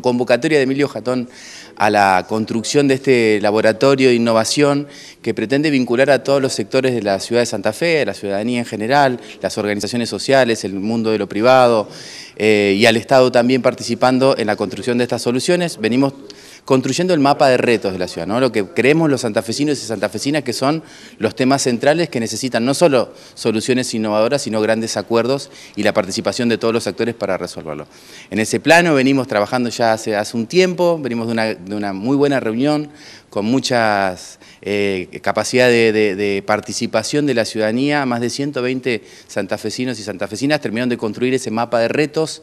Convocatoria de Emilio Jatón a la construcción de este laboratorio de innovación que pretende vincular a todos los sectores de la ciudad de Santa Fe, a la ciudadanía en general, las organizaciones sociales, el mundo de lo privado eh, y al Estado también participando en la construcción de estas soluciones. Venimos construyendo el mapa de retos de la ciudad, lo que creemos los santafesinos y santafesinas que son los temas centrales que necesitan no solo soluciones innovadoras, sino grandes acuerdos y la participación de todos los actores para resolverlo. En ese plano venimos trabajando ya hace, un tiempo, venimos de una, muy buena reunión con mucha eh, capacidad de, participación de la ciudadanía, más de 120 santafesinos y santafesinas terminaron de construir ese mapa de retos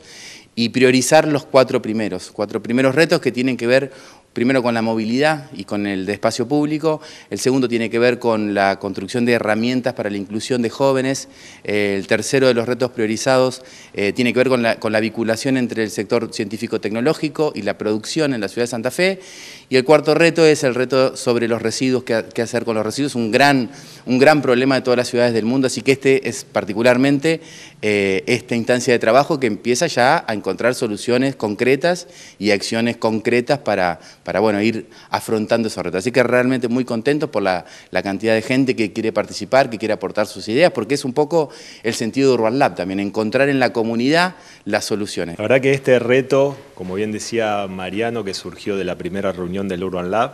y priorizar los cuatro primeros, cuatro primeros retos que tienen que ver primero con la movilidad y con el de espacio público, el segundo tiene que ver con la construcción de herramientas para la inclusión de jóvenes, eh, el tercero de los retos priorizados eh, tiene que ver con la, vinculación entre el sector científico-tecnológico y la producción en la ciudad de Santa Fe, y el cuarto reto es el reto sobre los residuos, qué, hacer con los residuos, un gran, un gran problema de todas las ciudades del mundo, así que este es particularmente eh, esta instancia de trabajo que empieza ya a encontrar soluciones concretas y acciones concretas para para bueno, ir afrontando esos retos. Así que realmente muy contento por la, cantidad de gente que quiere participar, que quiere aportar sus ideas, porque es un poco el sentido de Urban Lab también, encontrar en la comunidad las soluciones. La verdad que este reto, como bien decía Mariano, que surgió de la primera reunión del Urban Lab,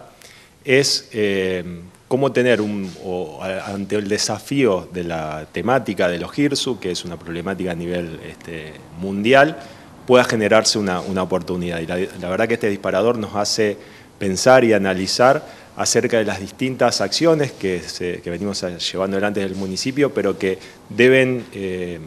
es eh, cómo tener un, ante el desafío de la temática de los GIRSU, que es una problemática a nivel este, mundial, pueda generarse una, oportunidad. Y la, verdad que este disparador nos hace pensar y analizar acerca de las distintas acciones que, venimos llevando adelante del municipio, pero que deben... Eh,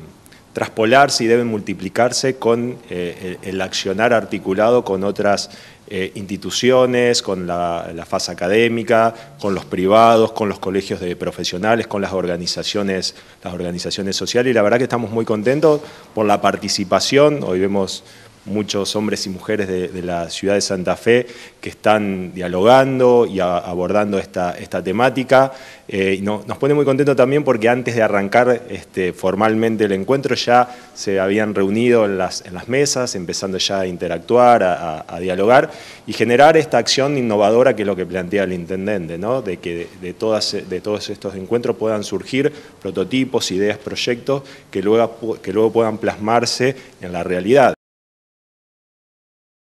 traspolarse y deben multiplicarse con eh, el, accionar articulado con otras eh, instituciones, con la, fase académica, con los privados, con los colegios de profesionales, con las organizaciones, las organizaciones sociales. Y la verdad que estamos muy contentos por la participación. Hoy vemos muchos hombres y mujeres de, la ciudad de Santa Fe que están dialogando y abordando esta, esta temática. Eh, nos pone muy contento también porque antes de arrancar este, formalmente el encuentro ya se habían reunido en las, en las mesas, empezando ya a interactuar, a, dialogar y generar esta acción innovadora que es lo que plantea el intendente, de que de, todas, todos estos encuentros puedan surgir prototipos, ideas, proyectos que luego, que luego puedan plasmarse en la realidad.